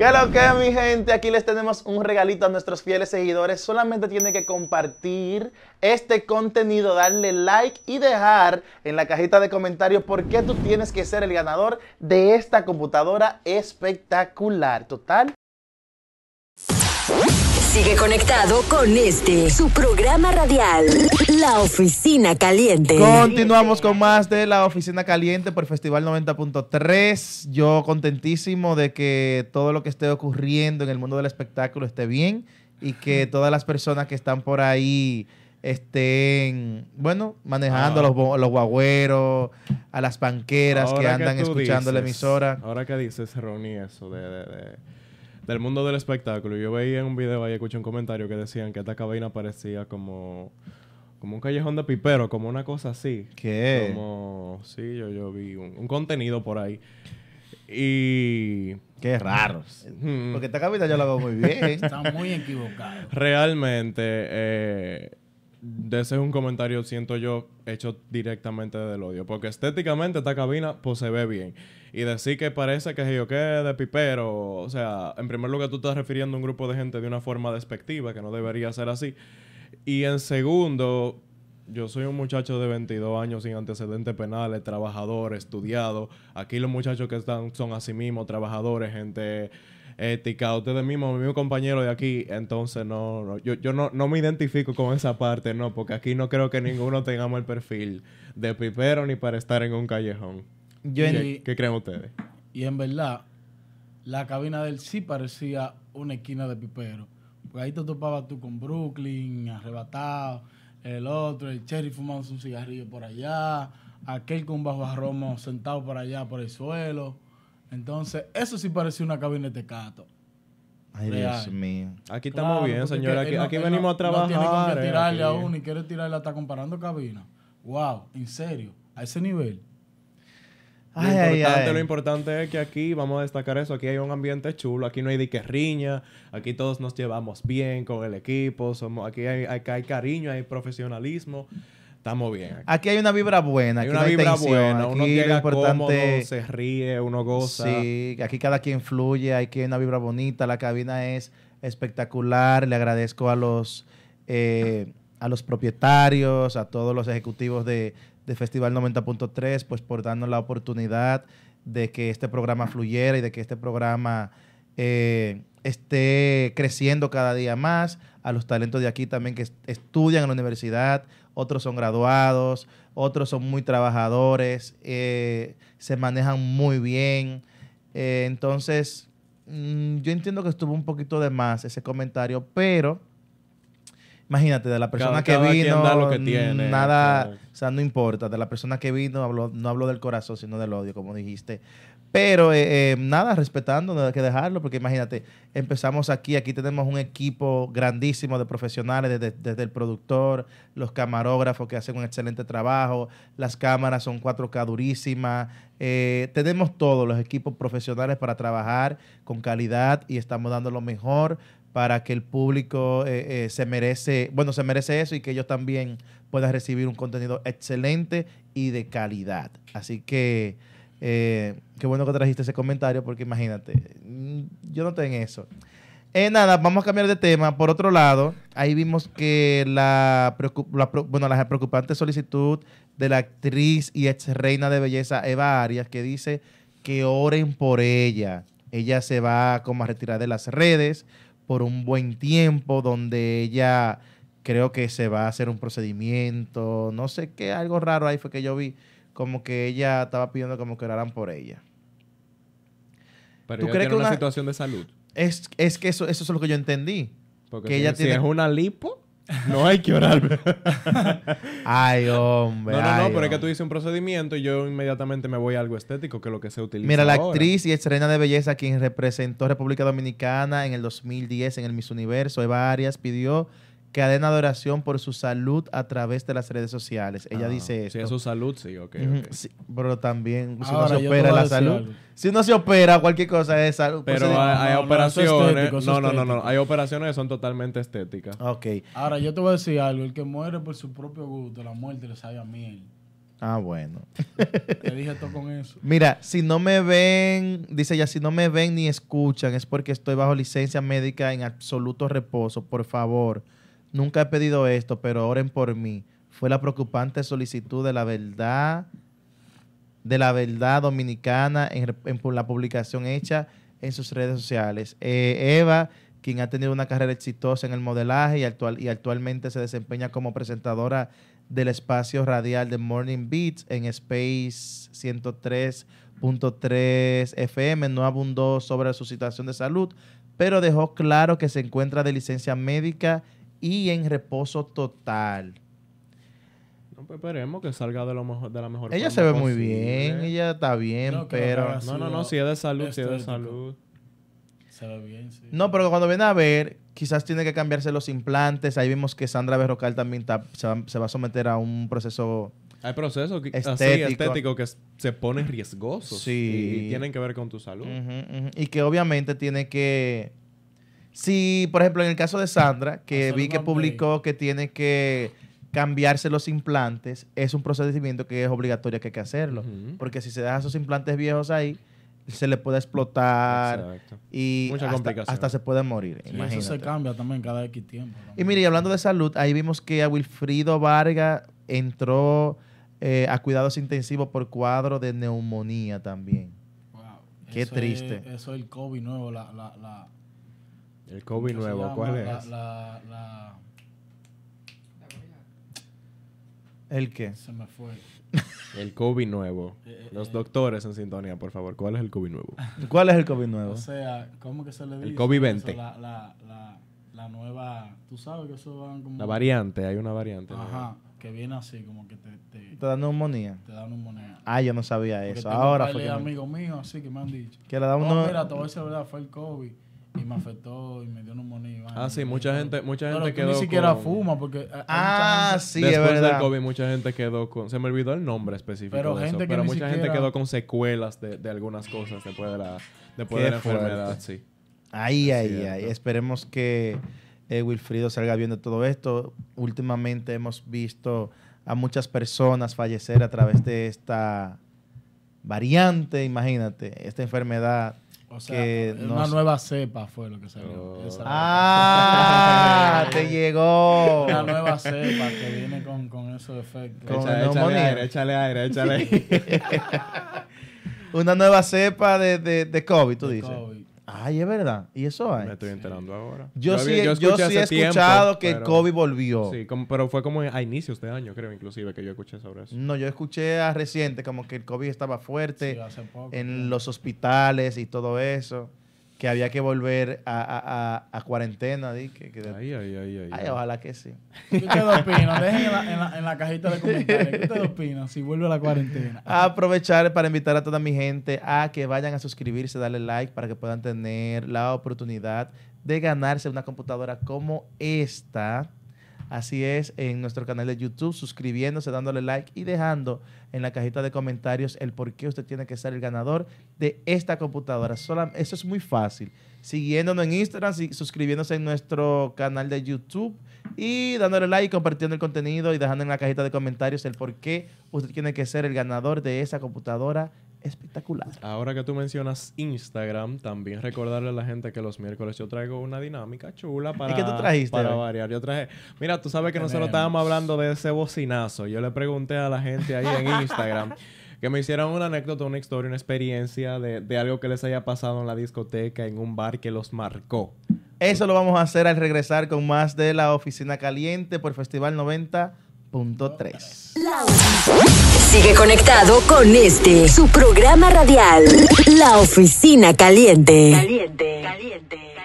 ¿Qué lo que mi gente? Aquí les tenemos un regalito a nuestros fieles seguidores. Solamente tienen que compartir este contenido, darle like y dejar en la cajita de comentarios por qué tú tienes que ser el ganador de esta computadora espectacular. Total. Sigue conectado con este, su programa radial, La Oficina Caliente. Continuamos con más de La Oficina Caliente por Festival 90.3. Yo contentísimo de que todo lo que esté ocurriendo en el mundo del espectáculo esté bien y que todas las personas que están por ahí estén, bueno, manejando a ah. los, los guagüeros, a las banqueras que andan escuchando la emisora. Ahora que dices, Ronnie, eso de del mundo del espectáculo. Yo veía en un video ahí, escuché un comentario que decían que esta cabina parecía como como un callejón de pipero, como una cosa así. ¿Qué? Como, sí, yo, yo vi un, contenido por ahí. Y... Qué raro. Mm. Porque esta cabina yo la veo muy bien. Está muy equivocado. Realmente, eh, de ese es un comentario, siento yo, hecho directamente del odio. Porque estéticamente esta cabina, pues se ve bien. Y decir que parece que yo que de pipero, o sea, en primer lugar tú estás refiriendo a un grupo de gente de una forma despectiva, que no debería ser así. Y en segundo, yo soy un muchacho de 22 años sin antecedentes penales, trabajador, estudiado. Aquí los muchachos que están son a sí mismos trabajadores, gente ética, ustedes mismos, mi mismo compañero de aquí, entonces no, yo, yo no, no, me identifico con esa parte, no, porque aquí no creo que ninguno tengamos el perfil de pipero ni para estar en un callejón. ¿Qué, creen ustedes? Y en verdad, la cabina del sí parecía una esquina de pipero. Porque ahí te topabas tú con Brooklyn, arrebatado, el otro, el Cherry fumando un cigarrillo por allá, aquel con bajo aromo sentado por allá por el suelo. Entonces, eso sí parece una cabina de tecato. Ay, Dios mío. Aquí estamos bien, señora. Aquí, eh, eh, venimos a trabajar. No tiene que eh, tirarle a uno y quiere tirarle hasta comparando cabina Wow, en serio, a ese nivel. Lo, importante, lo importante es que aquí, vamos a destacar eso, aquí hay un ambiente chulo, aquí no hay diquerriña. riña, aquí todos nos llevamos bien con el equipo, somos, aquí hay cariño, hay profesionalismo. Estamos bien. Aquí. hay una vibra buena. Hay una vibra buena. uno llega importante... se ríe, uno goza. Sí, aquí cada quien fluye, aquí hay una vibra bonita. La cabina es espectacular. Le agradezco a los, eh, a los propietarios, a todos los ejecutivos de, de Festival 90.3, pues por darnos la oportunidad de que este programa fluyera y de que este programa eh, esté creciendo cada día más, a los talentos de aquí también que estudian en la universidad, otros son graduados, otros son muy trabajadores, eh, se manejan muy bien. Eh, entonces, mm, yo entiendo que estuvo un poquito de más ese comentario, pero imagínate, de la persona que vino, nada, o sea, no importa, de la persona que vino, no hablo del corazón, sino del odio, como dijiste. Pero eh, eh, nada, respetando, no hay que dejarlo, porque imagínate, empezamos aquí, aquí tenemos un equipo grandísimo de profesionales, desde, el productor, los camarógrafos que hacen un excelente trabajo, las cámaras son 4K durísimas, eh, tenemos todos los equipos profesionales para trabajar con calidad y estamos dando lo mejor para que el público eh, eh, se merece, bueno, se merece eso y que ellos también puedan recibir un contenido excelente y de calidad. Así que eh, qué bueno que trajiste ese comentario porque imagínate, mm, yo no tengo eso. nada, vamos a cambiar de tema. Por otro lado, ahí vimos que la, bueno, la preocupante solicitud de la actriz y ex reina de belleza Eva Arias que dice que oren por ella. Ella se va como a retirar de las redes por un buen tiempo, donde ella creo que se va a hacer un procedimiento, no sé qué, algo raro ahí fue que yo vi, como que ella estaba pidiendo como que oraran por ella. Pero ¿Tú crees que una, situación de salud? Es, es que eso, eso es lo que yo entendí. Porque ella tiene... una lipo, no hay que orar. ay, hombre. No, no, no, pero es que tú hiciste un procedimiento y yo inmediatamente me voy a algo estético, que es lo que se utiliza. Mira, la actriz y estrena de belleza quien representó República Dominicana en el 2010 en el Miss Universo, Eva Arias, pidió que de oración por su salud a través de las redes sociales. Ella ah, dice eso. Si es su salud, sí, ok. okay. pero también, si no se opera la salud. Si no se opera, cualquier cosa es salud. Pero hay, operaciones. No, no, no, no, Hay operaciones que son totalmente estéticas. Ok. Ahora, yo te voy a decir algo. El que muere por su propio gusto, la muerte le sabe a miel. Ah, bueno. Te dije todo con eso. Mira, si no me ven, dice ella, si no me ven ni escuchan, es porque estoy bajo licencia médica en absoluto reposo. Por favor Nunca he pedido esto, pero oren por mí. Fue la preocupante solicitud de la verdad, de la verdad dominicana en, la publicación hecha en sus redes sociales. Eh, Eva, quien ha tenido una carrera exitosa en el modelaje y, actual, y actualmente se desempeña como presentadora del espacio radial de Morning Beats en Space 103.3 FM, no abundó sobre su situación de salud, pero dejó claro que se encuentra de licencia médica y en reposo total. No, pues esperemos que salga de, lo mejor, de la mejor ella se ve muy bien, ella está bien, pero... No, no, no, si es de salud, si es de salud. Se ve bien, sí. No, pero cuando viene a ver, quizás tiene que cambiarse los implantes. Ahí vimos que Sandra Berrocal también se, va, a someter a un proceso hay procesos estéticos estético que se ponen riesgosos sí. y, tienen que ver con tu salud. Y que obviamente tiene que si, por ejemplo, en el caso de Sandra, que vi que publicó que tiene que cambiarse los implantes, es un procedimiento que es obligatorio que hay que hacerlo. Porque si se deja esos implantes viejos ahí, se le puede explotar y hasta, se puede morir. eso se cambia también cada X tiempo. Y mire, y hablando de salud, ahí vimos que a Wilfrido Vargas entró eh, a cuidados intensivos por cuadro de neumonía también. Wow. Qué triste. eso es el COVID nuevo, la, la, la el COVID nuevo, ¿cuál es? La, la, la... ¿El qué? Se me fue. El COVID nuevo. Eh, eh, Los eh. doctores en sintonía, por favor. ¿Cuál es el COVID nuevo? ¿Cuál es el COVID nuevo? O sea, ¿cómo que se le dice? El COVID 20. la, la, la, nueva. Tú sabes que eso va como. La variante, hay una variante. Ajá. Que viene así, como que te. Te, ¿Te da neumonía. Te da neumonía. Ah, yo no sabía eso. Ahora fue. Que amigo mío así que me han dicho. Que le da un. No, mira, todo eso verdad fue el COVID y me afectó y me dio neumonía. Ah, sí, mucha gente, mucha gente quedó. Ni siquiera fuma porque. Eh, ah, sí, es verdad. del COVID, mucha gente quedó con. Se me olvidó el nombre específico. Pero, de eso, pero mucha gente quedó con secuelas de, algunas cosas después de la, de la enfermedad, sí. Ahí, ahí, ahí. Esperemos que eh, Wilfrido salga bien de todo esto. Últimamente hemos visto a muchas personas fallecer a través de esta variante, imagínate, esta enfermedad o sea, que eh, una nueva cepa fue lo que salió. Oh. Ah, te llegó. Una nueva cepa que viene con, con esos efectos. Con échale, aire, échale aire, échale. una nueva cepa de, de, de COVID, tú dices. Ay, es verdad. ¿Y eso hay? Me estoy enterando ahora. Yo, sí, yo, he escuchado que el Kobe volvió. Sí, pero fue como a inicios de este año, creo, inclusive, que yo escuché sobre eso. No, yo escuché a reciente como que el Kobe estaba fuerte en los hospitales y todo eso que había que volver a, a, a, cuarentena. Ahí, Que, ahí ay, ojalá que sí. ¿Qué te opinas Dejen en la, en, la, cajita de comentarios. ¿Qué te opinas si vuelve a la cuarentena? Aprovechar para invitar a toda mi gente a que vayan a suscribirse, darle like para que puedan tener la oportunidad de ganarse una computadora como esta Así es, en nuestro canal de YouTube, suscribiéndose, dándole like y dejando en la cajita de comentarios el por qué usted tiene que ser el ganador de esta computadora. eso es muy fácil. Siguiéndonos en Instagram, suscribiéndose en nuestro canal de YouTube y dándole like, compartiendo el contenido y dejando en la cajita de comentarios el por qué usted tiene que ser el ganador de esa computadora espectacular. Ahora que tú mencionas Instagram, también recordarle a la gente que los miércoles yo traigo una dinámica chula para, variar. Yo traje, mira, tú sabes que nosotros estábamos hablando de ese bocinazo. Yo le pregunté a la gente ahí en Instagram. que me hicieran una anécdota, una historia, una experiencia de, de algo que les haya pasado en la discoteca, en un bar que los marcó. Eso lo vamos a hacer al regresar con más de la Oficina Caliente por Festival 90 Sigue conectado con este, su programa radial, La Oficina Caliente. Caliente, caliente.